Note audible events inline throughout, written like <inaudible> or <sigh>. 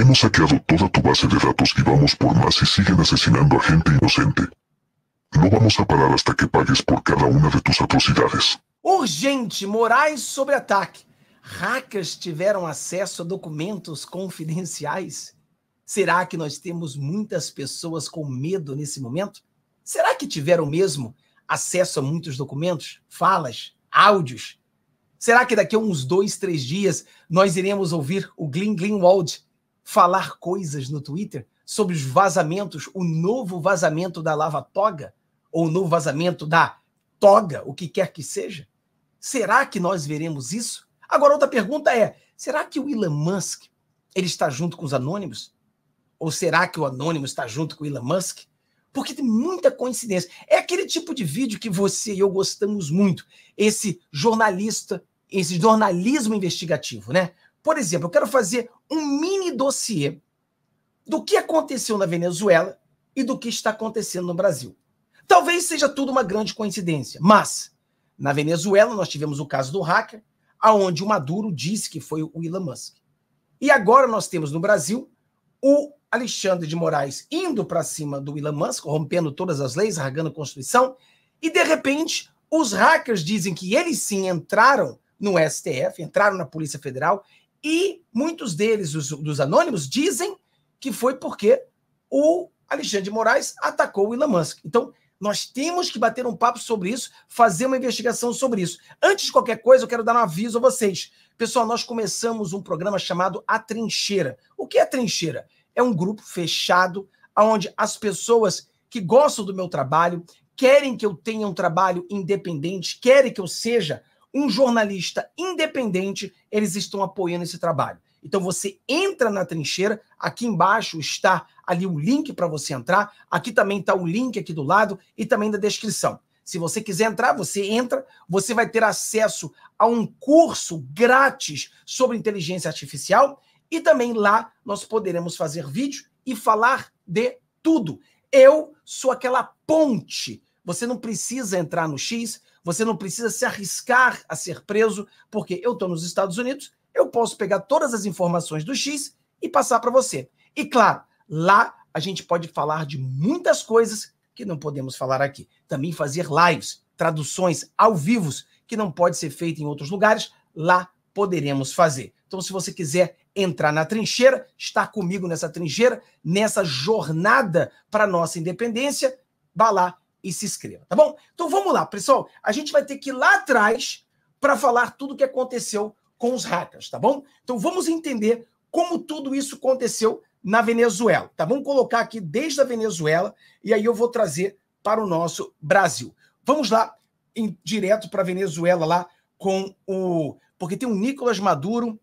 Hemos saqueado toda tu base de datos y vamos por más y siguen asesinando a gente inocente. No vamos a parar hasta que pagues por cada una de tus atrocidades. Urgente, Moraes sobre ataque. Hackers tiveram acesso a documentos confidenciais? Será que nós temos muitas pessoas com medo nesse momento? Será que tiveram mesmo acesso a muitos documentos, falas, áudios? Será que daqui a uns dois, três dias nós iremos ouvir o Glyn Greenwald falar coisas no Twitter sobre os vazamentos, o novo vazamento da Lava Toga, ou o novo vazamento da Toga, o que quer que seja? Será que nós veremos isso? Agora, outra pergunta é: será que o Elon Musk ele está junto com os anônimos? Ou será que o anônimo está junto com o Elon Musk? Porque tem muita coincidência. É aquele tipo de vídeo que você e eu gostamos muito. Esse jornalista, esse jornalismo investigativo, né? Por exemplo, eu quero fazer um mini dossiê do que aconteceu na Venezuela e do que está acontecendo no Brasil. Talvez seja tudo uma grande coincidência, mas na Venezuela nós tivemos o caso do hacker, aonde o Maduro disse que foi o Elon Musk. E agora nós temos no Brasil o Alexandre de Moraes indo para cima do Elon Musk, rompendo todas as leis, rasgando a Constituição, e de repente os hackers dizem que eles sim entraram no STF, entraram na Polícia Federal, e muitos deles, os, dos anônimos, dizem que foi porque o Alexandre de Moraes atacou o Elon Musk. Então, nós temos que bater um papo sobre isso, fazer uma investigação sobre isso. Antes de qualquer coisa, eu quero dar um aviso a vocês. Pessoal, nós começamos um programa chamado A Trincheira. O que é a Trincheira? É um grupo fechado onde as pessoas que gostam do meu trabalho, querem que eu tenha um trabalho independente, querem que eu seja um jornalista independente, eles estão apoiando esse trabalho. Então você entra na trincheira, aqui embaixo está ali o link para você entrar, aqui também está o link aqui do lado e também da descrição. Se você quiser entrar, você entra, você vai ter acesso a um curso grátis sobre inteligência artificial e também lá nós poderemos fazer vídeo e falar de tudo. Eu sou aquela ponte. Você não precisa entrar no X, você não precisa se arriscar a ser preso, porque eu estou nos Estados Unidos, eu posso pegar todas as informações do X e passar para você. E claro, lá a gente pode falar de muitas coisas que não podemos falar aqui. Também fazer lives, traduções ao vivo, que não pode ser feito em outros lugares, lá poderemos fazer. Então, se você quiser entrar na trincheira, estar comigo nessa trincheira, nessa jornada para nossa independência, vá lá e se inscreva, tá bom? Então vamos lá, pessoal. A gente vai ter que ir lá atrás para falar tudo o que aconteceu com os hackers, tá bom? Então vamos entender como tudo isso aconteceu na Venezuela, tá? Vamos colocar aqui desde a Venezuela e aí eu vou trazer para o nosso Brasil. Vamos lá em, direto para a Venezuela lá com o porque tem o Nicolas Maduro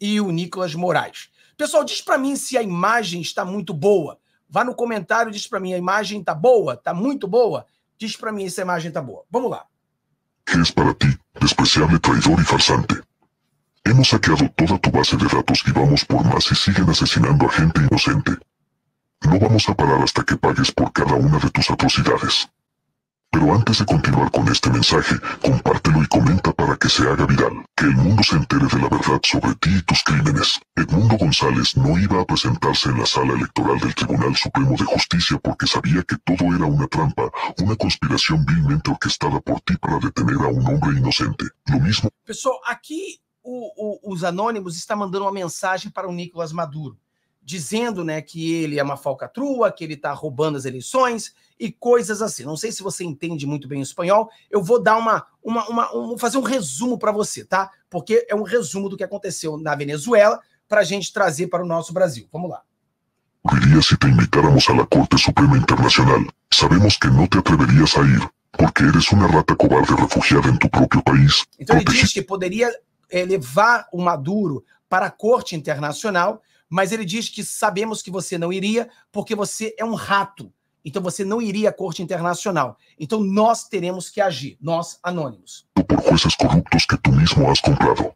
e o Nicolas Moraes. Pessoal, diz para mim se a imagem está muito boa. Vá no comentário, diz para mim, a imagem tá boa, tá muito boa. Diz para mim se a imagem tá boa. Vamos lá. é para ti, despreciable traidor e farsante. Hemos saqueado toda tu base de datos e vamos por más E siguen asesinando a gente inocente. Não vamos a parar hasta que pagues por cada uma de tus atrocidades. Pero antes de continuar con este mensaje, compártelo y comenta para que se haga viral. Que el mundo se entere de la verdad sobre ti y tus crímenes. Edmundo González no iba a presentarse en la sala electoral del Tribunal Supremo de Justicia porque sabía que todo era una trampa, una conspiración vilmente orquestada por ti para detener a un hombre inocente. Lo mismo. Pessoal, aquí los anónimos os está mandando una mensaje para un Nicolás Maduro. dizendo né, que ele é uma falcatrua, que ele está roubando as eleições e coisas assim. Não sei se você entende muito bem o espanhol, eu vou dar uma, uma, uma um, fazer um resumo para você, tá? Porque é um resumo do que aconteceu na Venezuela para a gente trazer para o nosso Brasil. Vamos lá. Diria se te invitáramos à Corte Suprema Internacional. Sabemos que não te atreverias a ir, porque eres uma rata cobarde refugiada em tu próprio país. Então ele diz que poderia eh, levar o Maduro para a Corte Internacional mas ele diz que sabemos que você não iria porque você é um rato. Então você não iria à Corte Internacional. Então nós teremos que agir, nós anônimos. por jueces corruptos que tu mesmo has comprado.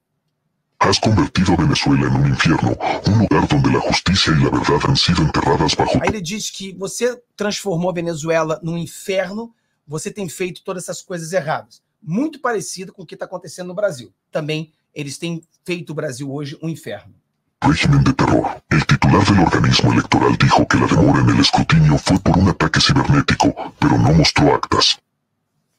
Has convertido a Venezuela em um inferno, um lugar onde a justiça e a verdade han sido enterradas bajo. Aí ele diz que você transformou a Venezuela num inferno, você tem feito todas essas coisas erradas. Muito parecido com o que está acontecendo no Brasil. Também eles têm feito o Brasil hoje um inferno. de error. El titular del organismo electoral dijo que la demora en el escrutinio fue por un ataque cibernético, pero no mostró actas.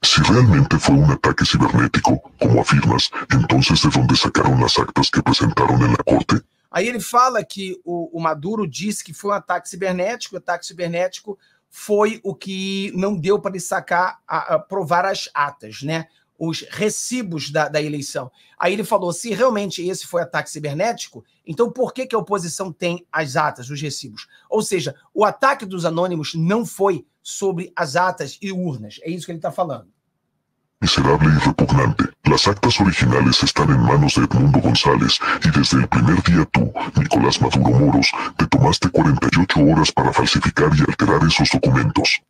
Si realmente fue un ataque cibernético, como afirmas, entonces ¿de dónde sacaron las actas que presentaron en la corte? Aí ele fala que o, o, Maduro disse que foi um ataque cibernético, ataque cibernético foi o que não deu para ele sacar, a, a provar as atas, né? os recibos da, da, eleição. Aí ele falou: se realmente esse foi ataque cibernético, então por que, que a oposição tem as atas, os recibos? Ou seja, o ataque dos anônimos não foi sobre as atas e urnas. É isso que ele está falando. Miserable y repugnante. Las actas originales están en manos de Edmundo González y desde el primer día tú, Nicolás Maduro Moros, te tomaste 48 horas para falsificar y alterar esos documentos.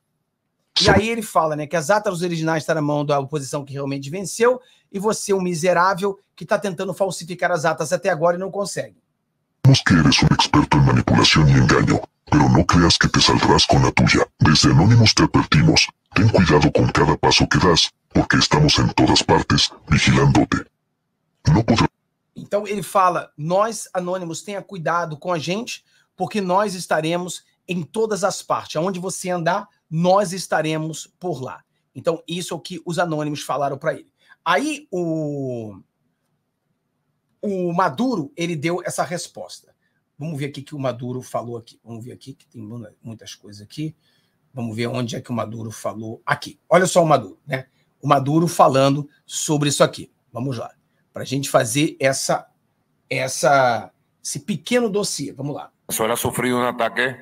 E aí ele fala, né, que as atas originais estão tá na mão da oposição que realmente venceu e você, um miserável, que está tentando falsificar as atas até agora e não consegue. Sabemos que eres um experto em manipulação e engaño, pero no creas que te saldrás con la tuya. Desde Anónimos te advertimos, ten cuidado con cada paso que das, porque estamos en todas partes, vigilándote. Não podrá... Então ele fala, nós, Anônimos, tenha cuidado com a gente, porque nós estaremos em todas as partes. Aonde você andar, nós estaremos por lá. Então, isso é o que os anônimos falaram para ele. Aí o, o Maduro ele deu essa resposta. Vamos ver aqui que o Maduro falou aqui. Vamos ver aqui que tem muitas coisas aqui. Vamos ver onde é que o Maduro falou aqui. Olha só o Maduro, né? O Maduro falando sobre isso aqui. Vamos lá, para a gente fazer essa essa esse pequeno dossiê. Vamos lá. senhora sofreu um ataque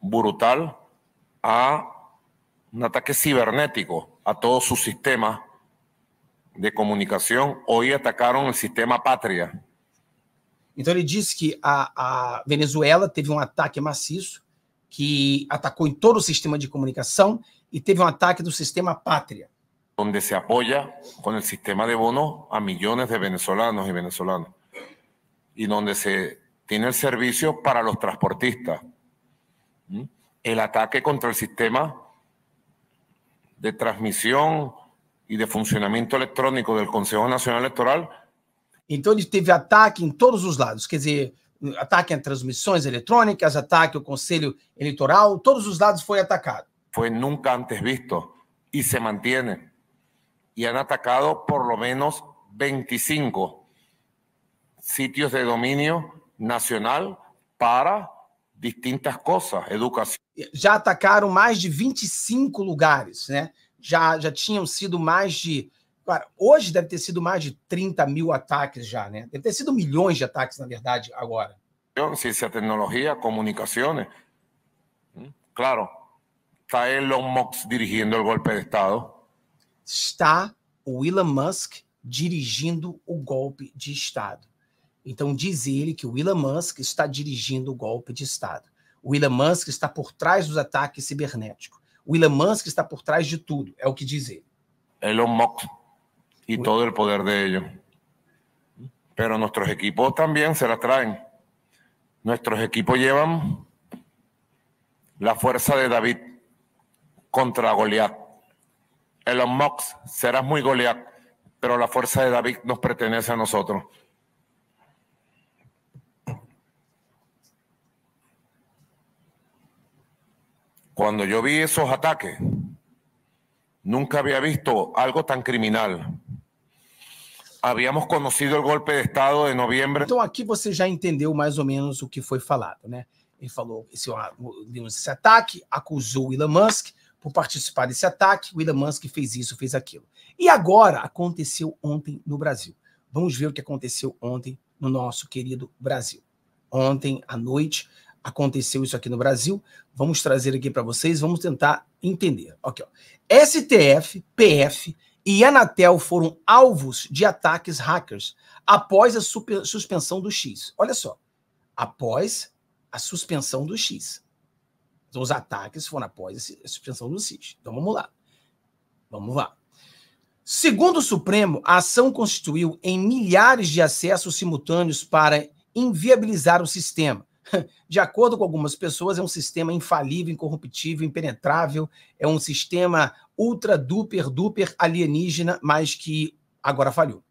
brutal a un ataque cibernético a todos sus sistemas de comunicación hoy atacaron el sistema Patria. Entonces dice que a, Venezuela teve un um ataque maciço que atacó en em todo el sistema de comunicación y e teve un um ataque do sistema Patria. Donde se apoya con el sistema de bono a millones de venezolanos y venezolanas. y donde se tiene el servicio para los transportistas. ¿Mm? el ataque contra el sistema de transmisión y de funcionamiento electrónico del Consejo Nacional Electoral. Entonces tuvo teve ataque en em todos los lados, quer dizer, ataque a em transmisiones electrónicas, ataque al Consejo Electoral, todos los lados fue atacado. Fue nunca antes visto y se mantiene. Y han atacado por lo menos 25 sitios de dominio nacional para distintas coisas, educação. Já atacaram mais de 25 lugares, né? Já, já tinham sido mais de. Cara, hoje deve ter sido mais de 30 mil ataques já, né? Deve ter sido milhões de ataques, na verdade, agora. Ciência, tecnologia, comunicações. ¿Mm? Claro, está Elon Musk dirigindo o golpe de Estado. Está o Elon Musk dirigindo o golpe de Estado. Então, diz ele que o Elon Musk está dirigindo o golpe de Estado. O Elon Musk está por trás dos ataques cibernéticos. O Elon Musk está por trás de tudo, é o que diz ele. Elon Musk e o... todo o poder de Mas nossos equipos também se atraem. Nossos equipos levam la força de David contra Goliath. Elon Musk, serás muito Goliath, pero a força de David nos pertence a nós. Cuando yo vi esos ataques, nunca había visto algo tan criminal. Habíamos conocido o golpe de Estado de novembro. Então aqui você já entendeu mais ou menos o que foi falado, né? Ele falou esse, ah, esse ataque, acusou o Elon Musk por participar desse ataque, o Elon Musk fez isso, fez aquilo. E agora aconteceu ontem no Brasil. Vamos ver o que aconteceu ontem no nosso querido Brasil. Ontem à noite, aconteceu isso aqui no Brasil. Vamos trazer aqui para vocês, vamos tentar entender. Okay, STF, PF e Anatel foram alvos de ataques hackers após a super, suspensão do X. Olha só, após a suspensão do X. Então, os ataques foram após a suspensão do X. Então, vamos lá. Vamos lá. Segundo o Supremo, a ação constituiu em milhares de acessos simultâneos para inviabilizar o sistema <laughs> de acordo com algumas pessoas, é um sistema infalível, incorruptível, impenetrável, é um sistema ultra, duper, duper alienígena, mas que agora falhou.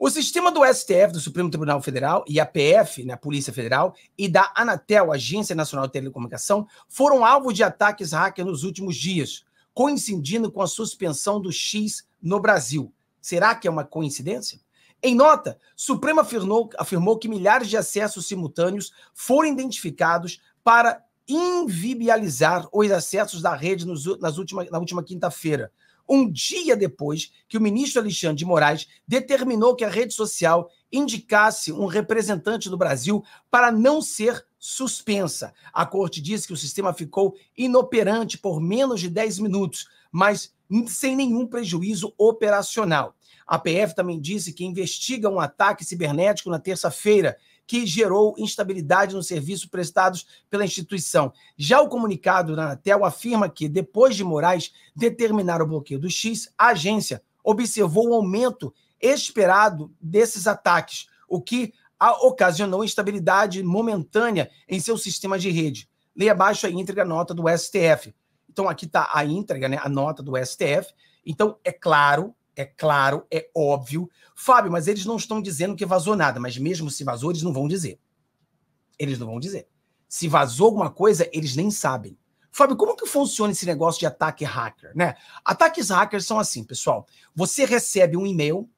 O sistema do STF, do Supremo Tribunal Federal, e a PF, né, a Polícia Federal, e da Anatel, Agência Nacional de Telecomunicação, foram alvo de ataques hacker nos últimos dias, coincidindo com a suspensão do X no Brasil. Será que é uma coincidência? Em nota, Supremo afirmou, afirmou que milhares de acessos simultâneos foram identificados para invibializar os acessos da rede nos, nas última, na última quinta-feira, um dia depois que o ministro Alexandre de Moraes determinou que a rede social indicasse um representante do Brasil para não ser suspensa. A corte disse que o sistema ficou inoperante por menos de 10 minutos, mas sem nenhum prejuízo operacional. A PF também disse que investiga um ataque cibernético na terça-feira que gerou instabilidade nos serviços prestados pela instituição. Já o comunicado da Anatel afirma que, depois de Moraes determinar o bloqueio do X, a agência observou o um aumento esperado desses ataques, o que ocasionou instabilidade momentânea em seu sistema de rede. Leia abaixo a íntegra nota do STF. Então, aqui está a íntegra, né, a nota do STF. Então, é claro é claro, é óbvio. Fábio, mas eles não estão dizendo que vazou nada, mas mesmo se vazou, eles não vão dizer. Eles não vão dizer. Se vazou alguma coisa, eles nem sabem. Fábio, como que funciona esse negócio de ataque hacker, né? Ataques hackers são assim, pessoal. Você recebe um e-mail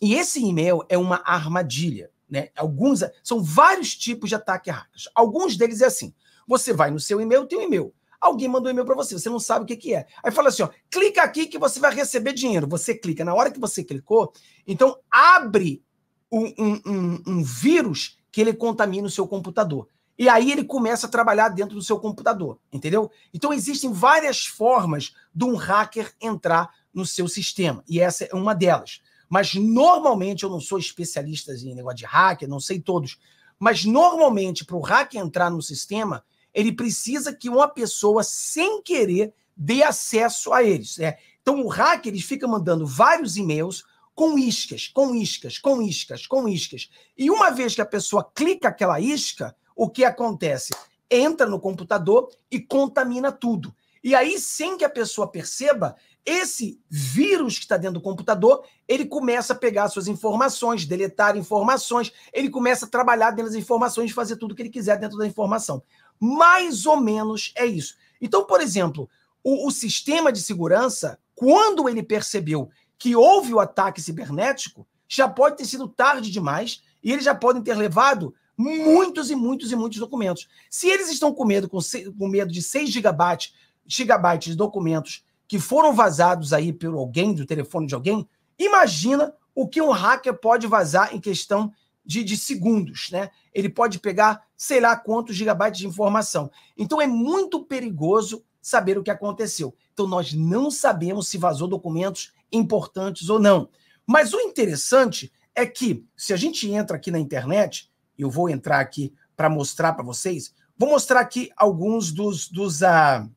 e esse e-mail é uma armadilha, né? Alguns são vários tipos de ataque hackers. Alguns deles é assim: você vai no seu e-mail, tem um e-mail. Alguém mandou um e-mail para você, você não sabe o que, que é. Aí fala assim: ó, clica aqui que você vai receber dinheiro. Você clica. Na hora que você clicou, então abre um, um, um, um vírus que ele contamina o seu computador. E aí ele começa a trabalhar dentro do seu computador, entendeu? Então existem várias formas de um hacker entrar no seu sistema, e essa é uma delas. Mas normalmente eu não sou especialista em negócio de hacker, não sei todos, mas normalmente para o hacker entrar no sistema, ele precisa que uma pessoa, sem querer, dê acesso a eles. Né? Então, o hacker ele fica mandando vários e-mails com iscas, com iscas, com iscas, com iscas. E uma vez que a pessoa clica aquela isca, o que acontece? Entra no computador e contamina tudo. E aí, sem que a pessoa perceba, esse vírus que está dentro do computador, ele começa a pegar suas informações, deletar informações, ele começa a trabalhar dentro das informações e fazer tudo o que ele quiser dentro da informação. Mais ou menos é isso. Então, por exemplo, o, o sistema de segurança, quando ele percebeu que houve o ataque cibernético, já pode ter sido tarde demais e eles já podem ter levado muitos e muitos e muitos documentos. Se eles estão com medo, com, com medo de 6 gigabytes, gigabytes de documentos que foram vazados aí por alguém, do telefone de alguém, imagina o que um hacker pode vazar em questão de, de, segundos, né? Ele pode pegar sei lá quantos gigabytes de informação. Então é muito perigoso saber o que aconteceu. Então nós não sabemos se vazou documentos importantes ou não. Mas o interessante é que se a gente entra aqui na internet, eu vou entrar aqui para mostrar para vocês, vou mostrar aqui alguns dos dos ah,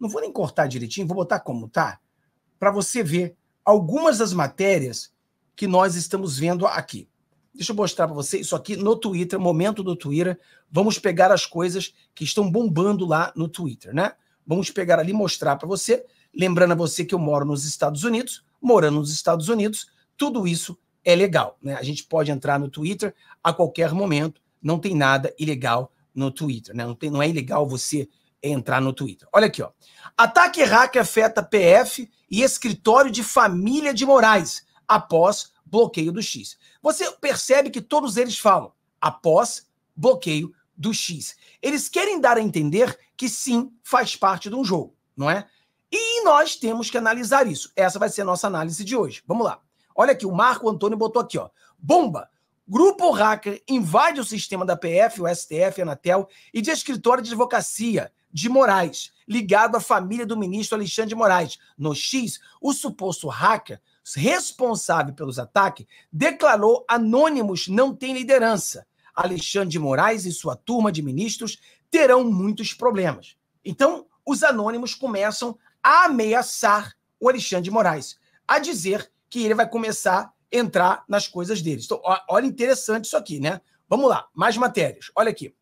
não vou nem cortar direitinho, vou botar como tá, para você ver algumas das matérias que nós estamos vendo aqui. Deixa eu mostrar para você isso aqui no Twitter, momento do Twitter. Vamos pegar as coisas que estão bombando lá no Twitter, né? Vamos pegar ali mostrar para você. Lembrando a você que eu moro nos Estados Unidos, morando nos Estados Unidos, tudo isso é legal, né? A gente pode entrar no Twitter a qualquer momento, não tem nada ilegal no Twitter, né? Não, tem, não é ilegal você entrar no Twitter. Olha aqui, ó. Ataque hack afeta PF e escritório de família de Moraes após bloqueio do X. Você percebe que todos eles falam após bloqueio do X. Eles querem dar a entender que sim, faz parte de um jogo, não é? E nós temos que analisar isso. Essa vai ser a nossa análise de hoje. Vamos lá. Olha aqui, o Marco Antônio botou aqui, ó. Bomba! Grupo hacker invade o sistema da PF, o STF, Anatel e de escritório de advocacia de Moraes, ligado à família do ministro Alexandre de Moraes. No X, o suposto hacker responsável pelos ataques, declarou anônimos não tem liderança. Alexandre de Moraes e sua turma de ministros terão muitos problemas. Então, os anônimos começam a ameaçar o Alexandre de Moraes, a dizer que ele vai começar a entrar nas coisas deles. Então, olha interessante isso aqui, né? Vamos lá, mais matérias. Olha aqui.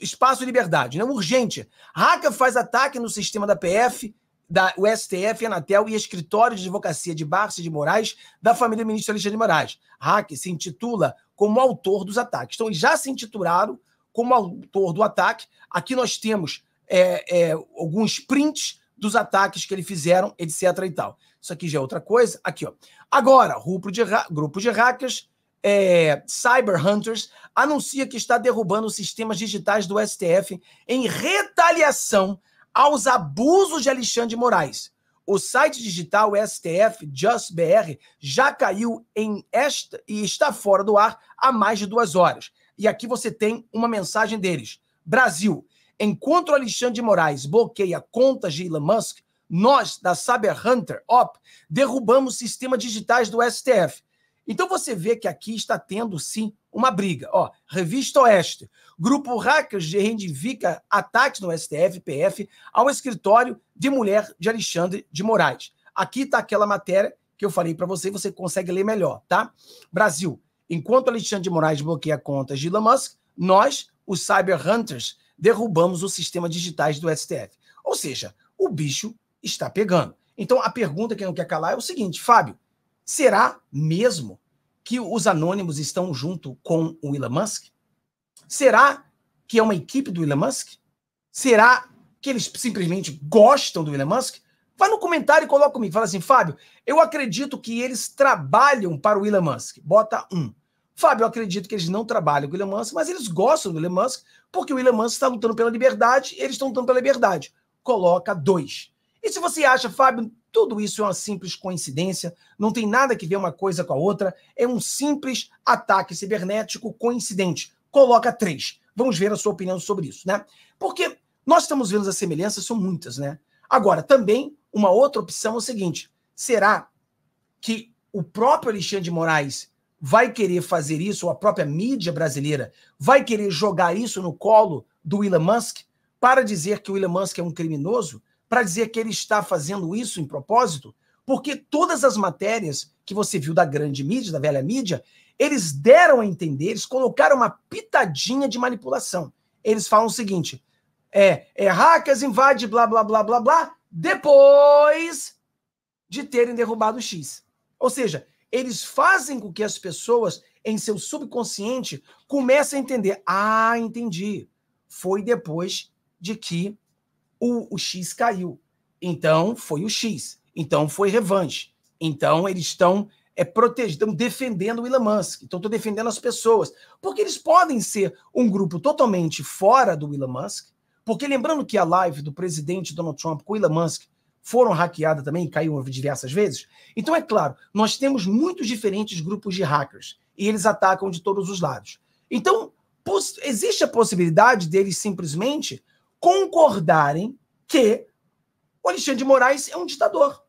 Espaço Liberdade, né? Urgente. Raca faz ataque no sistema da PF da o STF, Anatel e Escritório de Advocacia de Barça de Moraes, da família do ministro Alexandre de Moraes. Hack se intitula como autor dos ataques. Então, já se intitularam como autor do ataque. Aqui nós temos é, é, alguns prints dos ataques que eles fizeram, etc. e tal. Isso aqui já é outra coisa. Aqui, ó. Agora, grupo de, grupo de hackers, é, Cyber Hunters, anuncia que está derrubando sistemas digitais do STF em retaliação aos abusos de Alexandre de Moraes. O site digital STF JustBR já caiu em esta e está fora do ar há mais de duas horas. E aqui você tem uma mensagem deles. Brasil, enquanto Alexandre de Moraes bloqueia contas de Elon Musk, nós, da Cyber Hunter Op, derrubamos sistemas digitais do STF. Então você vê que aqui está tendo sim uma briga. Ó, Revista Oeste. Grupo Hackers reivindica ataque no STF, PF, ao escritório de mulher de Alexandre de Moraes. Aqui está aquela matéria que eu falei para você, você consegue ler melhor, tá? Brasil. Enquanto Alexandre de Moraes bloqueia contas de Elon Musk, nós, os Cyber Hunters, derrubamos os sistemas digitais do STF. Ou seja, o bicho está pegando. Então a pergunta que não quer calar é o seguinte, Fábio, será mesmo que os anônimos estão junto com o Elon Musk? Será que é uma equipe do Elon Musk? Será que eles simplesmente gostam do Elon Musk? Vai no comentário e coloca comigo. Fala assim, Fábio, eu acredito que eles trabalham para o Elon Musk. Bota um. Fábio, eu acredito que eles não trabalham com o Elon Musk, mas eles gostam do Elon Musk porque o Elon Musk está lutando pela liberdade, eles estão lutando pela liberdade. Coloca dois. E se você acha, Fábio, tudo isso é uma simples coincidência, não tem nada que ver uma coisa com a outra, é um simples ataque cibernético coincidente. Coloca três. Vamos ver a sua opinião sobre isso, né? Porque nós estamos vendo as semelhanças, são muitas, né? Agora, também, uma outra opção é o seguinte: será que o próprio Alexandre de Moraes vai querer fazer isso, ou a própria mídia brasileira vai querer jogar isso no colo do Elon Musk para dizer que o Elon Musk é um criminoso? para dizer que ele está fazendo isso em propósito? Porque todas as matérias que você viu da grande mídia, da velha mídia, eles deram a entender, eles colocaram uma pitadinha de manipulação. Eles falam o seguinte: é, é hackers invade blá blá blá blá blá depois de terem derrubado o X. Ou seja, eles fazem com que as pessoas em seu subconsciente comecem a entender: ah, entendi. Foi depois de que o, o X caiu. Então foi o X. Então foi revanche. Então eles estão é, protegendo, defendendo o Elon Musk. Então estou defendendo as pessoas. Porque eles podem ser um grupo totalmente fora do Elon Musk. Porque lembrando que a live do presidente Donald Trump com o Elon Musk foram hackeadas também, caiu diversas vezes. Então, é claro, nós temos muitos diferentes grupos de hackers e eles atacam de todos os lados. Então, existe a possibilidade deles simplesmente concordarem que o Alexandre de Moraes é um ditador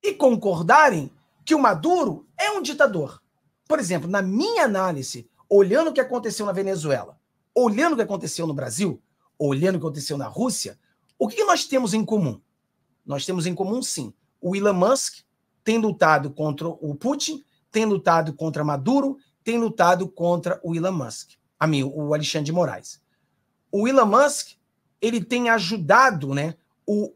e concordarem que o Maduro é um ditador. Por exemplo, na minha análise, olhando o que aconteceu na Venezuela, olhando o que aconteceu no Brasil, olhando o que aconteceu na Rússia, o que nós temos em comum? Nós temos em comum, sim, o Elon Musk tem lutado contra o Putin, tem lutado contra Maduro, tem lutado contra o Elon Musk, a mim, o Alexandre de Moraes. O Elon Musk ele tem ajudado né, o,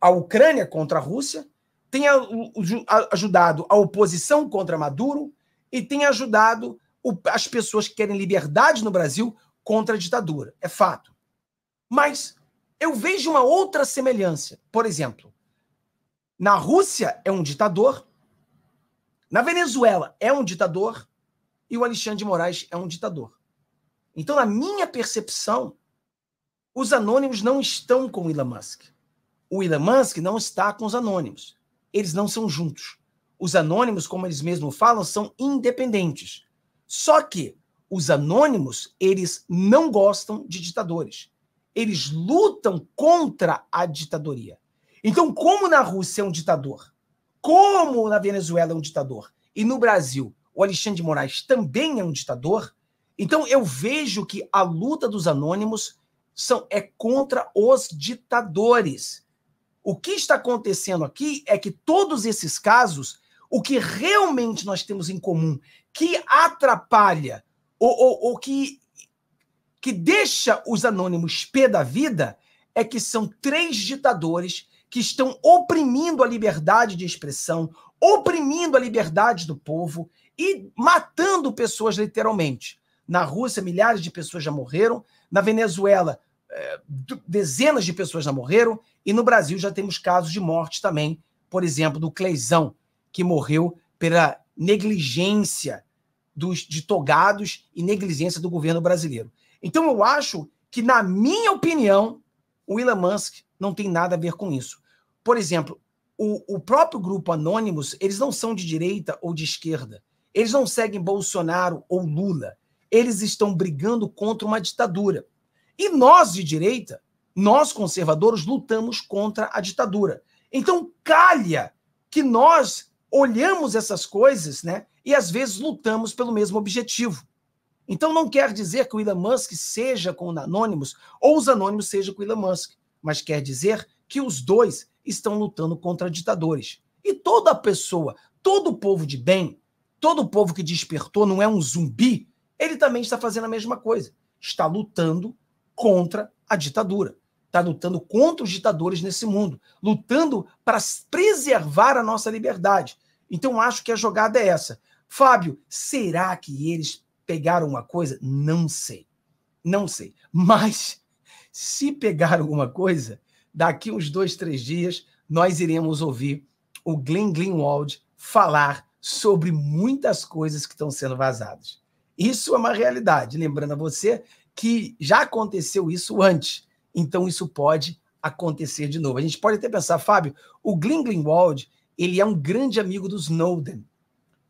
a Ucrânia contra a Rússia, tem a, o, a, ajudado a oposição contra Maduro e tem ajudado o, as pessoas que querem liberdade no Brasil contra a ditadura. É fato. Mas eu vejo uma outra semelhança. Por exemplo, na Rússia é um ditador, na Venezuela é um ditador e o Alexandre de Moraes é um ditador. Então, na minha percepção, os anônimos não estão com o Elon Musk. O Elon Musk não está com os anônimos. Eles não são juntos. Os anônimos, como eles mesmos falam, são independentes. Só que os anônimos, eles não gostam de ditadores. Eles lutam contra a ditadoria. Então, como na Rússia é um ditador, como na Venezuela é um ditador, e no Brasil o Alexandre de Moraes também é um ditador, então eu vejo que a luta dos anônimos são é contra os ditadores. O que está acontecendo aqui é que todos esses casos, o que realmente nós temos em comum, que atrapalha ou, ou, ou que, que deixa os anônimos pé da vida, é que são três ditadores que estão oprimindo a liberdade de expressão, oprimindo a liberdade do povo e matando pessoas literalmente. Na Rússia, milhares de pessoas já morreram. Na Venezuela, é, dezenas de pessoas já morreram, e no Brasil já temos casos de morte também, por exemplo, do Cleizão, que morreu pela negligência dos, de togados e negligência do governo brasileiro. Então eu acho que, na minha opinião, o Elon Musk não tem nada a ver com isso. Por exemplo, o, o próprio grupo Anonymous, eles não são de direita ou de esquerda. Eles não seguem Bolsonaro ou Lula. Eles estão brigando contra uma ditadura. E nós de direita, nós conservadores, lutamos contra a ditadura. Então, calha que nós olhamos essas coisas, né? E às vezes lutamos pelo mesmo objetivo. Então, não quer dizer que o Elon Musk seja com o Anonymous ou os Anônimos sejam com o Elon Musk, mas quer dizer que os dois estão lutando contra ditadores. E toda pessoa, todo povo de bem, todo povo que despertou, não é um zumbi, ele também está fazendo a mesma coisa. Está lutando contra a ditadura. Está lutando contra os ditadores nesse mundo, lutando para preservar a nossa liberdade. Então, acho que a jogada é essa. Fábio, será que eles pegaram uma coisa? Não sei. Não sei. Mas, se pegar alguma coisa, daqui uns dois, três dias, nós iremos ouvir o Glenn Greenwald falar sobre muitas coisas que estão sendo vazadas. Isso é uma realidade. Lembrando a você que já aconteceu isso antes. Então isso pode acontecer de novo. A gente pode até pensar, Fábio, o Glinglingwald, ele é um grande amigo do Snowden.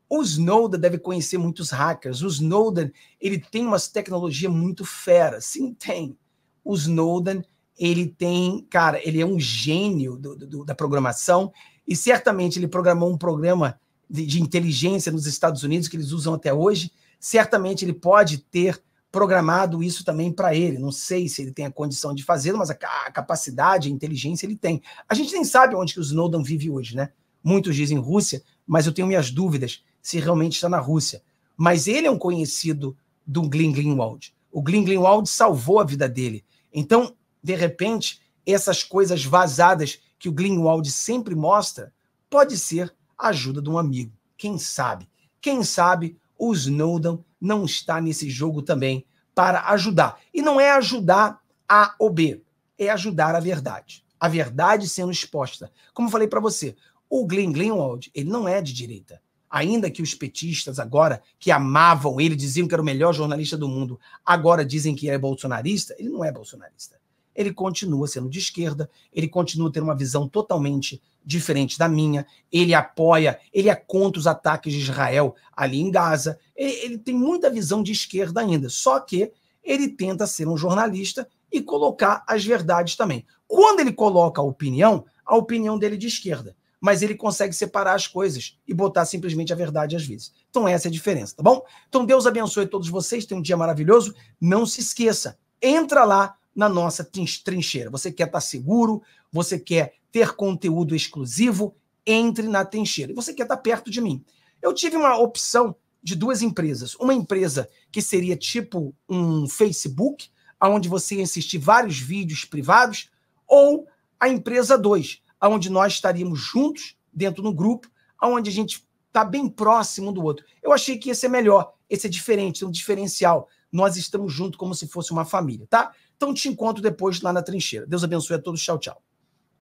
O Snowden deve conhecer muitos hackers. O Snowden, ele tem uma tecnologia muito fera, Sim, tem. O Snowden, ele tem, cara, ele é um gênio do, do, da programação e certamente ele programou um programa de, de inteligência nos Estados Unidos que eles usam até hoje. Certamente ele pode ter programado isso também para ele. Não sei se ele tem a condição de fazê-lo, mas a, a, capacidade, a inteligência ele tem. A gente nem sabe onde que o Snowden vive hoje, né? Muitos dizem Rússia, mas eu tenho minhas dúvidas se realmente está na Rússia. Mas ele é um conhecido do Glenn Greenwald. O Glenn Greenwald salvou a vida dele. Então, de repente, essas coisas vazadas que o Greenwald sempre mostra pode ser a ajuda de um amigo. Quem sabe? Quem sabe o Snowden não está nesse jogo também para ajudar. E não é ajudar A OB, é ajudar a verdade. A verdade sendo exposta. Como eu falei para você, o Glenn Greenwald, ele não é de direita. Ainda que os petistas agora, que amavam ele, diziam que era o melhor jornalista do mundo, agora dizem que é bolsonarista, ele não é bolsonarista ele continua sendo de esquerda, ele continua tendo uma visão totalmente diferente da minha, ele apoia, ele é contra os ataques de Israel ali em Gaza, ele, ele tem muita visão de esquerda ainda, só que ele tenta ser um jornalista e colocar as verdades também. Quando ele coloca a opinião, a opinião dele é de esquerda mas ele consegue separar as coisas e botar simplesmente a verdade às vezes. Então, essa é a diferença, tá bom? Então, Deus abençoe todos vocês, tenham um dia maravilhoso. Não se esqueça, entra lá na nossa trincheira. Você quer estar tá seguro, você quer ter conteúdo exclusivo, entre na trincheira. E você quer estar tá perto de mim. Eu tive uma opção de duas empresas. Uma empresa que seria tipo um Facebook, onde você ia assistir vários vídeos privados, ou a empresa 2, onde nós estaríamos juntos dentro do grupo, onde a gente está bem próximo do outro. Eu achei que esse é melhor, esse é diferente, tem um diferencial. Nós estamos juntos como se fosse uma família, tá? Então te encontro depois lá na trincheira. Deus abençoe a todos. Tchau, tchau.